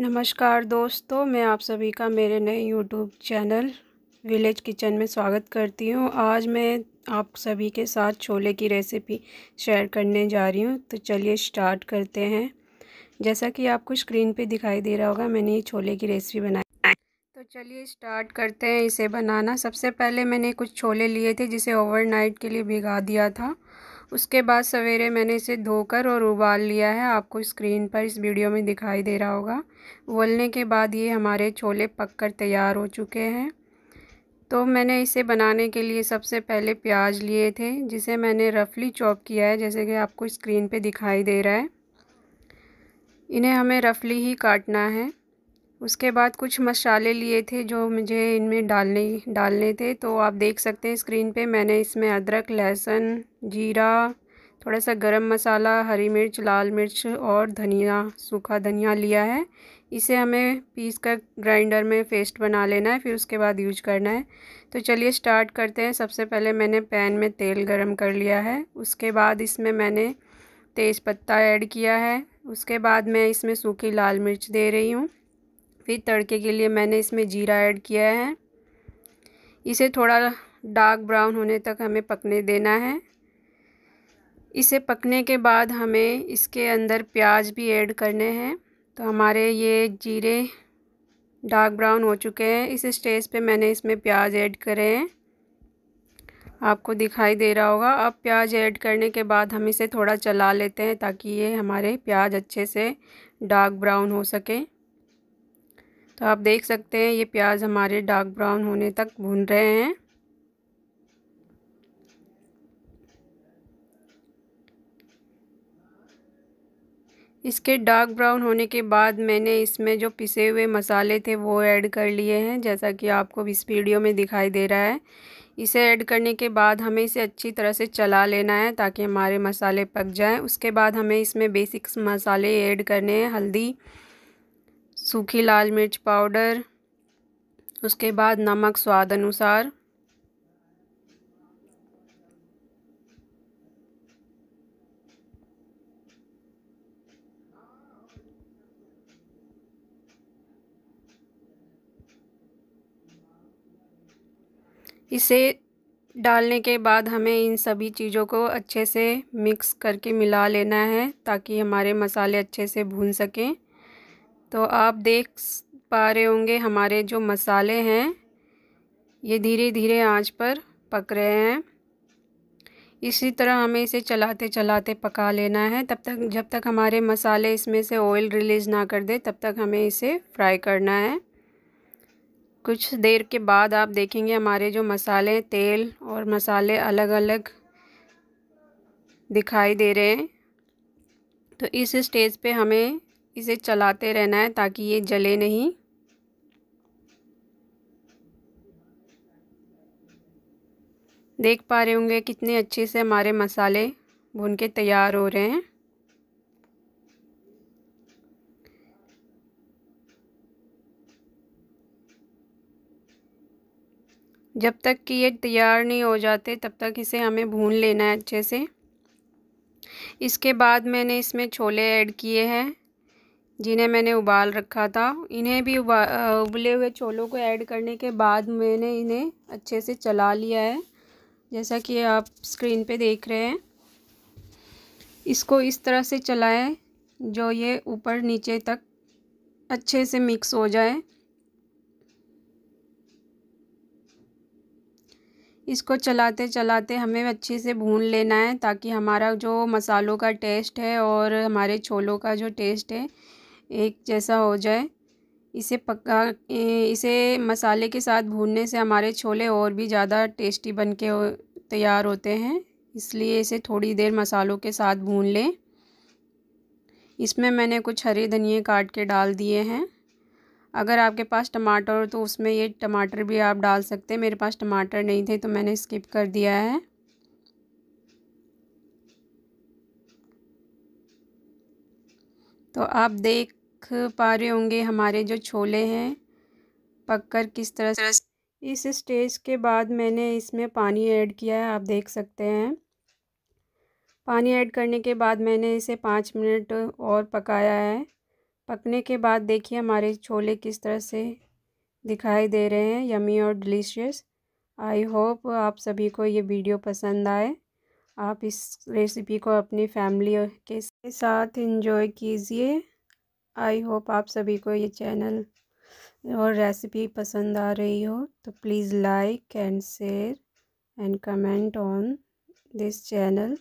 नमस्कार दोस्तों मैं आप सभी का मेरे नए यूट्यूब चैनल विलेज किचन में स्वागत करती हूँ आज मैं आप सभी के साथ छोले की रेसिपी शेयर करने जा रही हूँ तो चलिए स्टार्ट करते हैं जैसा कि आपको स्क्रीन पे दिखाई दे रहा होगा मैंने ये छोले की रेसिपी बनाई तो चलिए स्टार्ट करते हैं इसे बनाना सबसे पहले मैंने कुछ छोले लिए थे जिसे ओवर के लिए भिगा दिया था उसके बाद सवेरे मैंने इसे धोकर और उबाल लिया है आपको स्क्रीन पर इस वीडियो में दिखाई दे रहा होगा उबलने के बाद ये हमारे छोले पककर तैयार हो चुके हैं तो मैंने इसे बनाने के लिए सबसे पहले प्याज लिए थे जिसे मैंने रफली चॉप किया है जैसे कि आपको स्क्रीन पे दिखाई दे रहा है इन्हें हमें रफली ही काटना है उसके बाद कुछ मसाले लिए थे जो मुझे इनमें डालने डालने थे तो आप देख सकते हैं स्क्रीन पे मैंने इसमें अदरक लहसुन जीरा थोड़ा सा गरम मसाला हरी मिर्च लाल मिर्च और धनिया सूखा धनिया लिया है इसे हमें पीस कर ग्राइंडर में पेस्ट बना लेना है फिर उसके बाद यूज करना है तो चलिए स्टार्ट करते हैं सबसे पहले मैंने पैन में तेल गरम कर लिया है उसके बाद इसमें मैंने तेज़पत्ता ऐड किया है उसके बाद मैं इसमें सूखी लाल मिर्च दे रही हूँ फिर तड़के के लिए मैंने इसमें जीरा ऐड किया है इसे थोड़ा डार्क ब्राउन होने तक हमें पकने देना है इसे पकने के बाद हमें इसके अंदर प्याज भी ऐड करने हैं तो हमारे ये जीरे डार्क ब्राउन हो चुके हैं इस स्टेज पे मैंने इसमें प्याज ऐड करे हैं आपको दिखाई दे रहा होगा अब प्याज ऐड करने के बाद हम इसे थोड़ा चला लेते हैं ताकि ये हमारे प्याज अच्छे से डार्क ब्राउन हो सके तो आप देख सकते हैं ये प्याज हमारे डार्क ब्राउन होने तक भून रहे हैं इसके डार्क ब्राउन होने के बाद मैंने इसमें जो पिसे हुए मसाले थे वो ऐड कर लिए हैं जैसा कि आपको इस वीडियो में दिखाई दे रहा है इसे ऐड करने के बाद हमें इसे अच्छी तरह से चला लेना है ताकि हमारे मसाले पक जाएं उसके बाद हमें इसमें बेसिक्स मसाले ऐड करने हैं हल्दी सूखी लाल मिर्च पाउडर उसके बाद नमक स्वाद अनुसार इसे डालने के बाद हमें इन सभी चीज़ों को अच्छे से मिक्स करके मिला लेना है ताकि हमारे मसाले अच्छे से भून सकें तो आप देख पा रहे होंगे हमारे जो मसाले हैं ये धीरे धीरे आंच पर पक रहे हैं इसी तरह हमें इसे चलाते चलाते पका लेना है तब तक जब तक हमारे मसाले इसमें से ऑयल रिलीज़ ना कर दे तब तक हमें इसे फ्राई करना है कुछ देर के बाद आप देखेंगे हमारे जो मसाले तेल और मसाले अलग अलग दिखाई दे रहे हैं तो इस स्टेज पे हमें इसे चलाते रहना है ताकि ये जले नहीं देख पा रहे होंगे कितने अच्छे से हमारे मसाले भून के तैयार हो रहे हैं जब तक कि ये तैयार नहीं हो जाते तब तक इसे हमें भून लेना है अच्छे से इसके बाद मैंने इसमें छोले ऐड किए हैं जिन्हें मैंने उबाल रखा था इन्हें भी उबा उबले हुए छोलों को ऐड करने के बाद मैंने इन्हें अच्छे से चला लिया है जैसा कि आप स्क्रीन पे देख रहे हैं इसको इस तरह से चलाएं जो ये ऊपर नीचे तक अच्छे से मिक्स हो जाए इसको चलाते चलाते हमें अच्छे से भून लेना है ताकि हमारा जो मसालों का टेस्ट है और हमारे छोलों का जो टेस्ट है एक जैसा हो जाए इसे पका इसे मसाले के साथ भूनने से हमारे छोले और भी ज़्यादा टेस्टी बन के हो, तैयार होते हैं इसलिए इसे थोड़ी देर मसालों के साथ भून लें इसमें मैंने कुछ हरे धनिए काट के डाल दिए हैं अगर आपके पास टमाटर हो तो उसमें ये टमाटर भी आप डाल सकते हैं मेरे पास टमाटर नहीं थे तो मैंने स्किप कर दिया है तो आप देख देख पा रहे होंगे हमारे जो छोले हैं पककर किस तरह से इस स्टेज के बाद मैंने इसमें पानी ऐड किया है आप देख सकते हैं पानी ऐड करने के बाद मैंने इसे पाँच मिनट और पकाया है पकने के बाद देखिए हमारे छोले किस तरह से दिखाई दे रहे हैं यमी और डिलीशियस आई होप आप सभी को ये वीडियो पसंद आए आप इस रेसिपी को अपनी फैमिली के साथ इंजॉय कीजिए आई होप आप सभी को ये चैनल और रेसिपी पसंद आ रही हो तो please like and share and comment on this channel